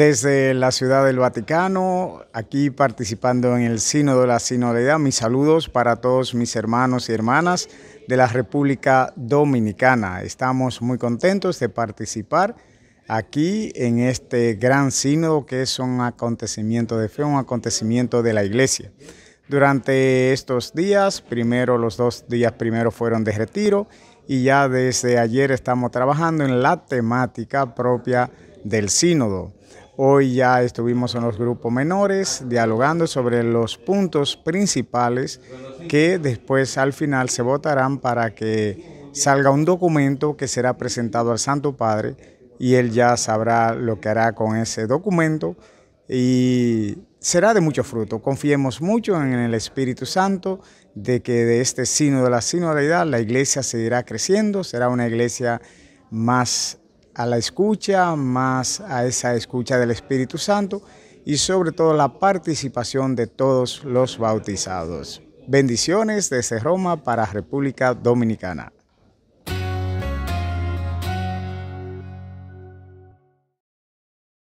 Desde la Ciudad del Vaticano, aquí participando en el Sínodo de la Sinodalidad, mis saludos para todos mis hermanos y hermanas de la República Dominicana. Estamos muy contentos de participar aquí en este gran sínodo que es un acontecimiento de fe, un acontecimiento de la iglesia. Durante estos días, primero los dos días primero fueron de retiro y ya desde ayer estamos trabajando en la temática propia del sínodo. Hoy ya estuvimos en los grupos menores dialogando sobre los puntos principales que después al final se votarán para que salga un documento que será presentado al Santo Padre y él ya sabrá lo que hará con ese documento y será de mucho fruto. Confiemos mucho en el Espíritu Santo de que de este sino de la sinodalidad la iglesia seguirá creciendo, será una iglesia más a la escucha, más a esa escucha del Espíritu Santo y sobre todo la participación de todos los bautizados. Bendiciones desde Roma para República Dominicana.